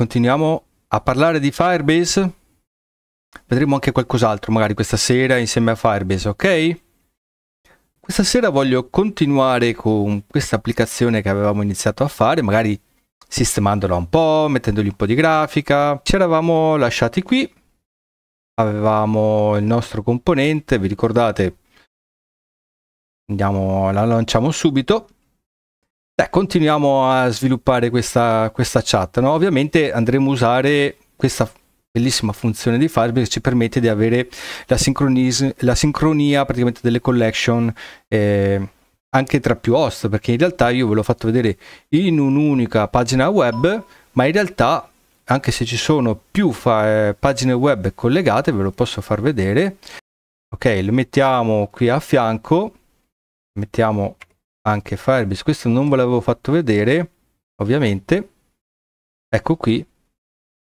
continuiamo a parlare di Firebase. Vedremo anche qualcos'altro magari questa sera insieme a Firebase, ok? Questa sera voglio continuare con questa applicazione che avevamo iniziato a fare, magari sistemandola un po', mettendogli un po' di grafica. Ci eravamo lasciati qui, avevamo il nostro componente, vi ricordate? Andiamo, la lanciamo subito. Beh, continuiamo a sviluppare questa, questa chat. No? Ovviamente andremo a usare questa bellissima funzione di Firebase che ci permette di avere la, la sincronia praticamente delle collection eh, anche tra più host, perché in realtà io ve l'ho fatto vedere in un'unica pagina web, ma in realtà anche se ci sono più eh, pagine web collegate, ve lo posso far vedere. Ok, lo mettiamo qui a fianco, mettiamo anche Firebase. Questo non ve l'avevo fatto vedere, ovviamente. Ecco qui.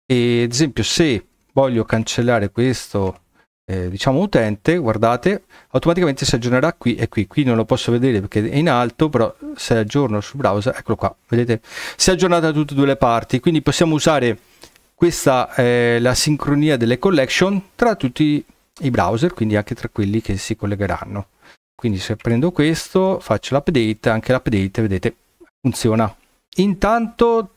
E ad esempio se voglio cancellare questo eh, diciamo utente, guardate, automaticamente si aggiornerà qui e qui. Qui non lo posso vedere perché è in alto, però se aggiorno sul browser, eccolo qua, vedete? Si è aggiornata da tutte e due le parti, quindi possiamo usare questa è eh, la sincronia delle collection tra tutti i browser, quindi anche tra quelli che si collegheranno. Quindi se prendo questo, faccio l'update, anche l'update, vedete, funziona. Intanto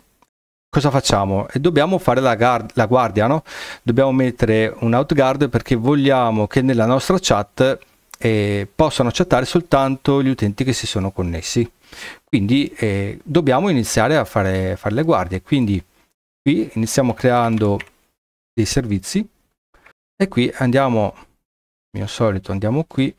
cosa facciamo? Dobbiamo fare la, guard la guardia, no? Dobbiamo mettere un outguard perché vogliamo che nella nostra chat eh, possano chattare soltanto gli utenti che si sono connessi. Quindi eh, dobbiamo iniziare a fare, fare le guardie. Quindi qui iniziamo creando dei servizi e qui andiamo, mio solito, andiamo qui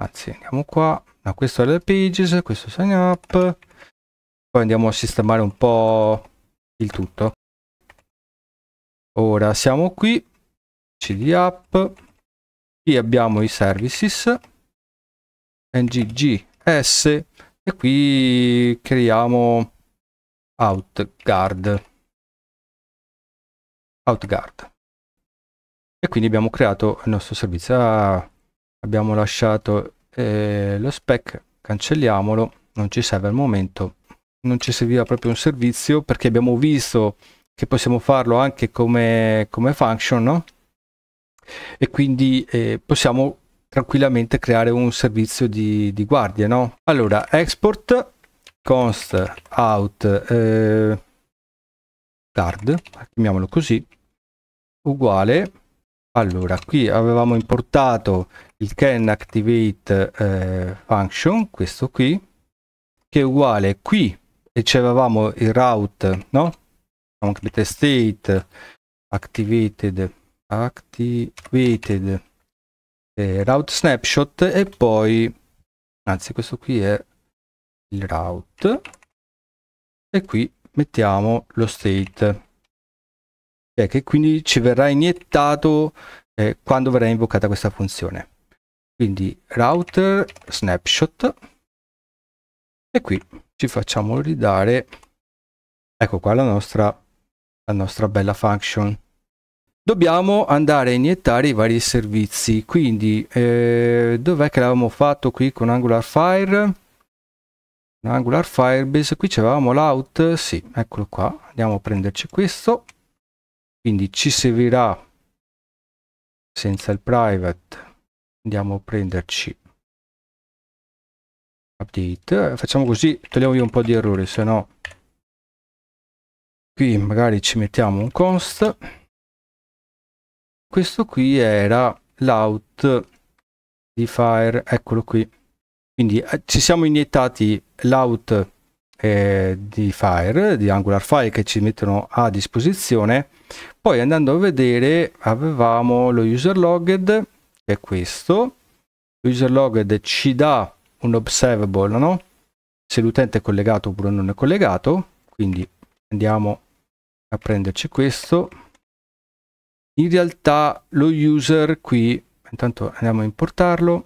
anzi andiamo qua da questo è le pages questo sign up poi andiamo a sistemare un po il tutto ora siamo qui cd app qui abbiamo i services nggs e qui creiamo outguard outguard e quindi abbiamo creato il nostro servizio ah, abbiamo lasciato eh, lo spec cancelliamolo non ci serve al momento non ci serviva proprio un servizio perché abbiamo visto che possiamo farlo anche come, come function no? e quindi eh, possiamo tranquillamente creare un servizio di, di guardie no? allora export const out eh, guard chiamiamolo così uguale allora qui avevamo importato il can activate eh, function questo qui che è uguale qui e c'avevamo il route no complete state activated activated eh, route snapshot e poi anzi questo qui è il route e qui mettiamo lo state cioè che quindi ci verrà iniettato eh, quando verrà invocata questa funzione. Quindi router snapshot e qui ci facciamo ridare, ecco qua la nostra, la nostra bella function. Dobbiamo andare a iniettare i vari servizi, quindi eh, dov'è che l'avevamo fatto qui con Angular Fire? Angular Firebase, qui c'avevamo l'out, sì, eccolo qua, andiamo a prenderci questo quindi ci servirà senza il private andiamo a prenderci update facciamo così togliamo via un po' di errori se no qui magari ci mettiamo un const questo qui era l'out di fire eccolo qui quindi eh, ci siamo iniettati l'out eh, di Fire, di Angular Fire che ci mettono a disposizione. Poi andando a vedere avevamo lo user logged, che è questo. Lo user logged ci dà un observable, no? se l'utente è collegato oppure non è collegato. Quindi andiamo a prenderci questo. In realtà lo user qui, intanto andiamo a importarlo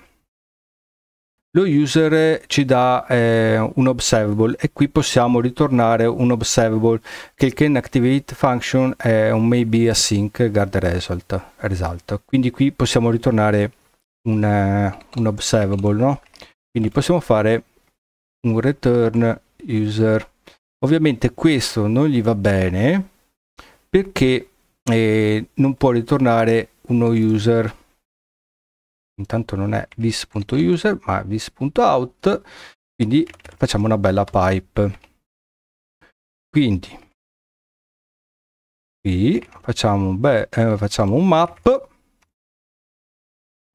lo user ci dà eh, un observable e qui possiamo ritornare un observable che il can activate function è un maybe async guard result, result. quindi qui possiamo ritornare un, uh, un observable no? quindi possiamo fare un return user ovviamente questo non gli va bene perché eh, non può ritornare uno user intanto non è vis.user ma vis.out quindi facciamo una bella pipe quindi qui facciamo, beh, eh, facciamo un map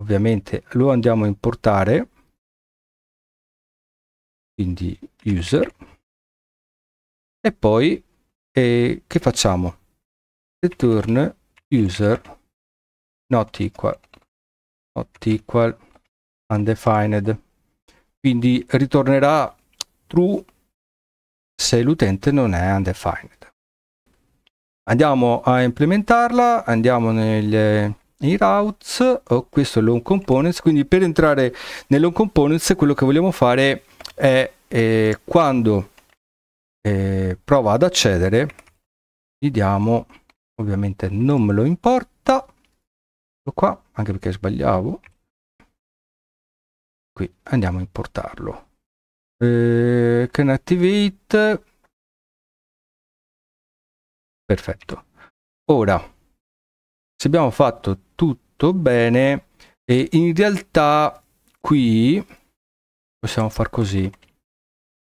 ovviamente lo andiamo a importare quindi user e poi eh, che facciamo return user not equal not equal undefined quindi ritornerà true se l'utente non è undefined andiamo a implementarla andiamo nel i routes oh, questo è l'on components quindi per entrare nell'on components quello che vogliamo fare è eh, quando eh, prova ad accedere gli diamo ovviamente non me lo importa Ecco qua, anche perché sbagliavo. Qui, andiamo a importarlo. Eh, can activate. Perfetto. Ora, se abbiamo fatto tutto bene, e in realtà qui possiamo far così.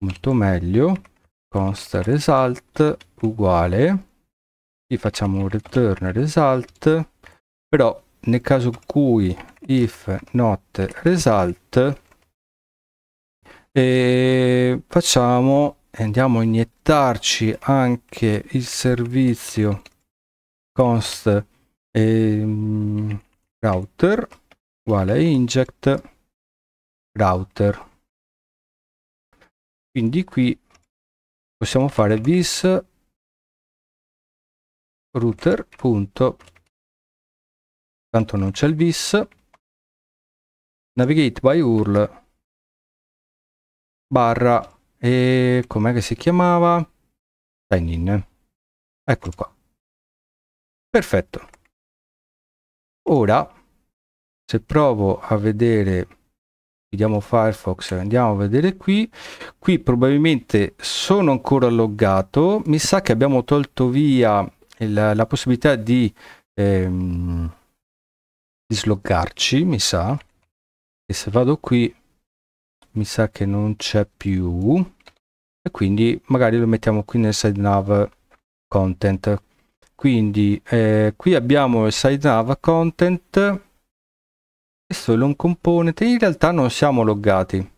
Molto meglio. Const result uguale. Qui facciamo un return result. Però nel caso in cui if not result e facciamo andiamo a iniettarci anche il servizio const ehm, router uguale inject router quindi qui possiamo fare this router.router tanto non c'è il VIS. Navigate by URL barra e com'è che si chiamava? Sign in. Eccolo qua. Perfetto. Ora, se provo a vedere, vediamo Firefox, andiamo a vedere qui, qui probabilmente sono ancora loggato, mi sa che abbiamo tolto via il, la possibilità di... Ehm, disloggarci, mi sa. E se vado qui, mi sa che non c'è più. E quindi magari lo mettiamo qui nel side nav content. Quindi eh, qui abbiamo il side nav content. Questo è un component In realtà non siamo loggati.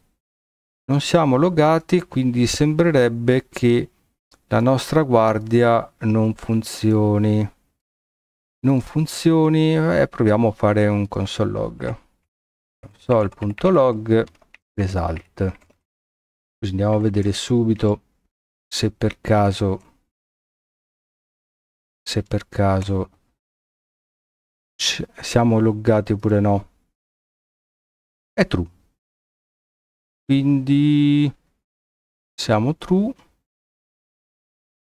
Non siamo loggati, quindi sembrerebbe che la nostra guardia non funzioni non funzioni e eh, proviamo a fare un console log console.log result così andiamo a vedere subito se per caso se per caso siamo loggati oppure no è true quindi siamo true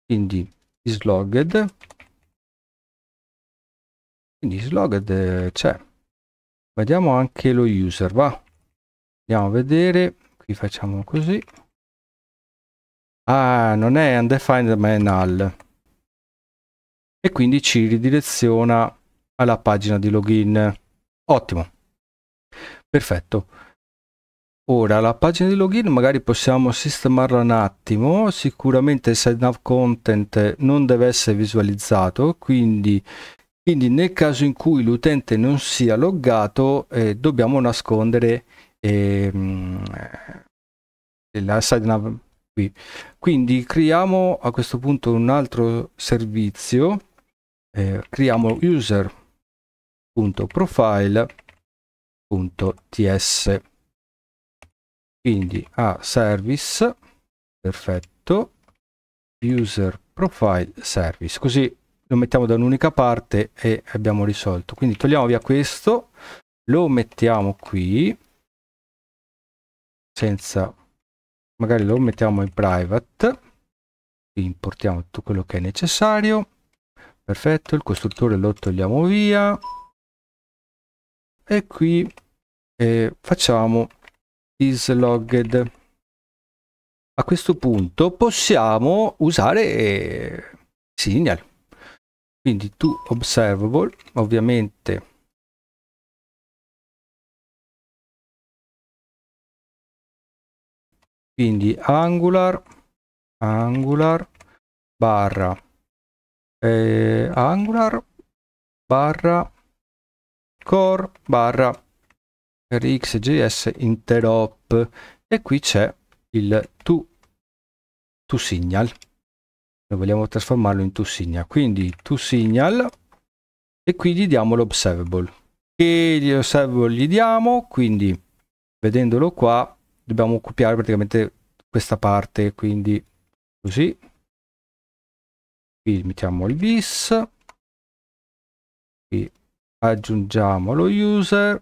quindi islogged quindi slogan eh, c'è vediamo anche lo user va andiamo a vedere qui facciamo così ah non è undefined ma è null e quindi ci ridireziona alla pagina di login ottimo perfetto ora la pagina di login magari possiamo sistemarla un attimo sicuramente il sign up content non deve essere visualizzato quindi quindi nel caso in cui l'utente non sia loggato eh, dobbiamo nascondere eh, la nav qui. Quindi creiamo a questo punto un altro servizio, eh, creiamo user.profile.ts quindi a ah, service perfetto user profile service così lo mettiamo da un'unica parte e abbiamo risolto quindi togliamo via questo lo mettiamo qui senza magari lo mettiamo in private qui importiamo tutto quello che è necessario perfetto il costruttore lo togliamo via e qui eh, facciamo logged. a questo punto possiamo usare eh, signal quindi to observable ovviamente quindi angular angular barra eh, angular barra core barra rxjs interop e qui c'è il to, to signal noi vogliamo trasformarlo in toSignal quindi toSignal e qui gli diamo l'observable che gli observable gli diamo quindi vedendolo qua dobbiamo copiare praticamente questa parte quindi così qui mettiamo il vis, qui aggiungiamo lo user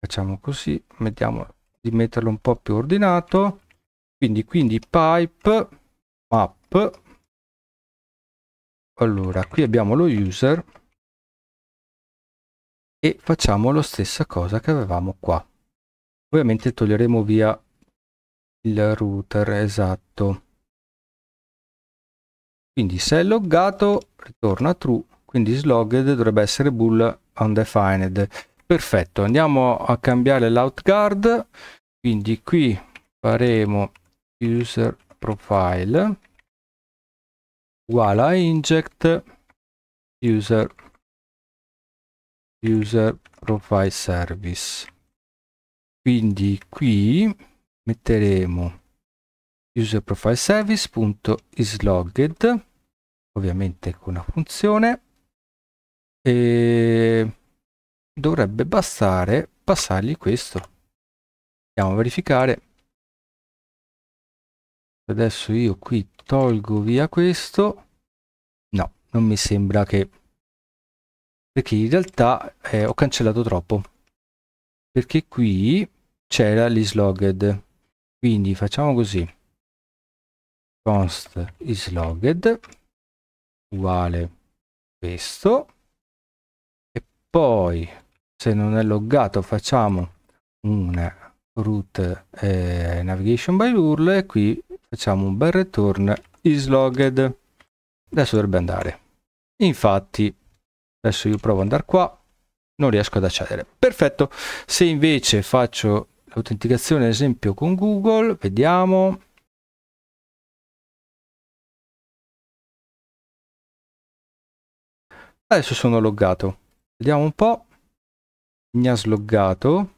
facciamo così mettiamo di metterlo un po più ordinato quindi quindi pipe map allora qui abbiamo lo user e facciamo la stessa cosa che avevamo qua ovviamente toglieremo via il router esatto quindi se è loggato ritorna true quindi slogged dovrebbe essere bool undefined perfetto andiamo a cambiare l'outguard quindi qui faremo user profile uguale a inject user user provide service quindi qui metteremo user profile service.islogged ovviamente con una funzione e dovrebbe bastare passargli questo andiamo a verificare adesso io qui tolgo via questo no non mi sembra che perché in realtà eh, ho cancellato troppo perché qui c'era l'islogged quindi facciamo così const islogged uguale questo e poi se non è loggato facciamo una root eh, navigation by rule e qui facciamo un bel return islogged adesso dovrebbe andare infatti adesso io provo ad andare qua non riesco ad accedere perfetto se invece faccio l'autenticazione ad esempio con google vediamo adesso sono loggato vediamo un po' mi ha sloggato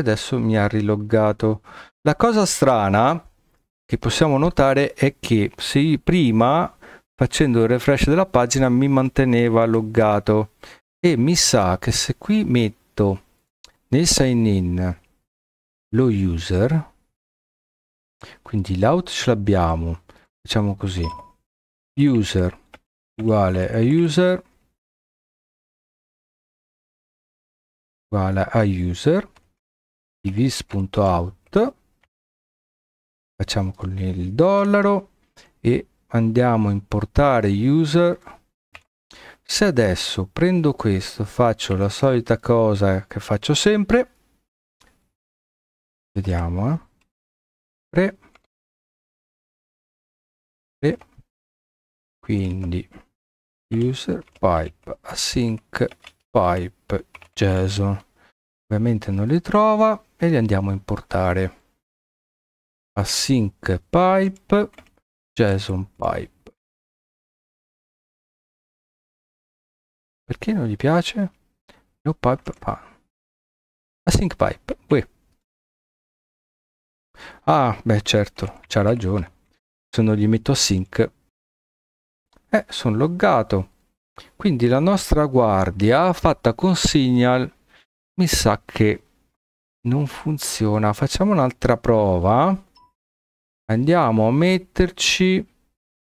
adesso mi ha riloggato. La cosa strana che possiamo notare è che se prima facendo il refresh della pagina mi manteneva loggato e mi sa che se qui metto nel sign in lo user quindi l'out ce l'abbiamo facciamo così user uguale a user uguale a user divis.out facciamo con il dollaro e andiamo a importare user se adesso prendo questo faccio la solita cosa che faccio sempre vediamo eh. Pre. Pre. quindi user pipe async pipe json ovviamente non li trova e li andiamo a importare async pipe json pipe perché non gli piace no pipe ah. a pipe Uè. ah beh certo c'ha ragione se non gli metto a sync eh sono loggato quindi la nostra guardia fatta con signal mi sa che non funziona facciamo un'altra prova andiamo a metterci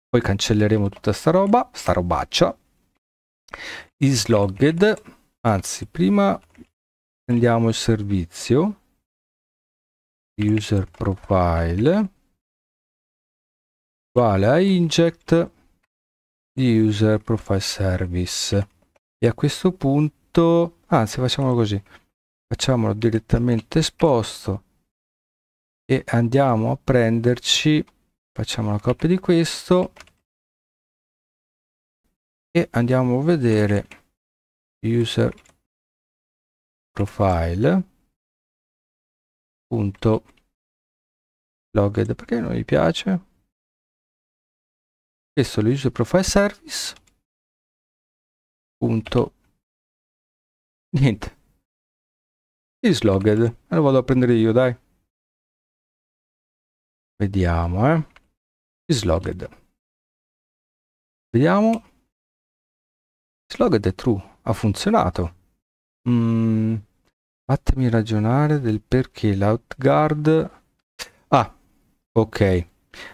poi cancelleremo tutta sta roba sta robaccia is logged anzi prima andiamo il servizio user profile uguale a inject user profile service e a questo punto anzi facciamolo così facciamolo direttamente esposto e andiamo a prenderci facciamo una copia di questo e andiamo a vedere user profile punto logged perché non gli piace questo è lo user profile service punto Niente. Dislogged. Lo vado a prendere io, dai. Vediamo, eh. Dislogged. Vediamo. Dislogged è true. Ha funzionato. Mm, fatemi ragionare del perché l'outguard... Ah, ok.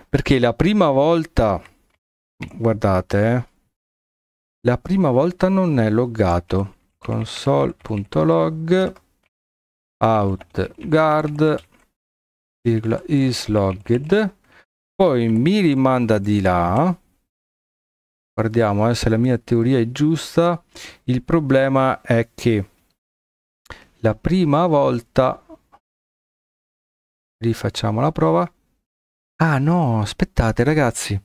Perché la prima volta... Guardate, eh. La prima volta non è loggato console.log out guard is logged poi mi rimanda di là guardiamo eh, se la mia teoria è giusta il problema è che la prima volta rifacciamo la prova ah no aspettate ragazzi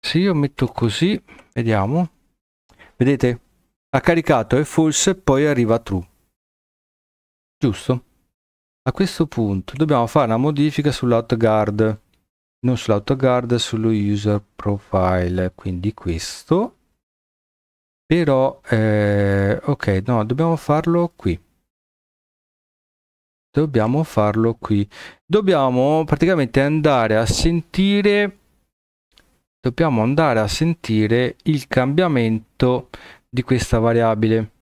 se io metto così vediamo vedete ha caricato è false, poi arriva true. Giusto? A questo punto dobbiamo fare una modifica sull'outguard, non sull'outguard, sullo user profile, quindi questo. Però, eh, ok, no, dobbiamo farlo qui dobbiamo farlo qui dobbiamo praticamente andare a sentire dobbiamo andare a sentire il cambiamento di questa variabile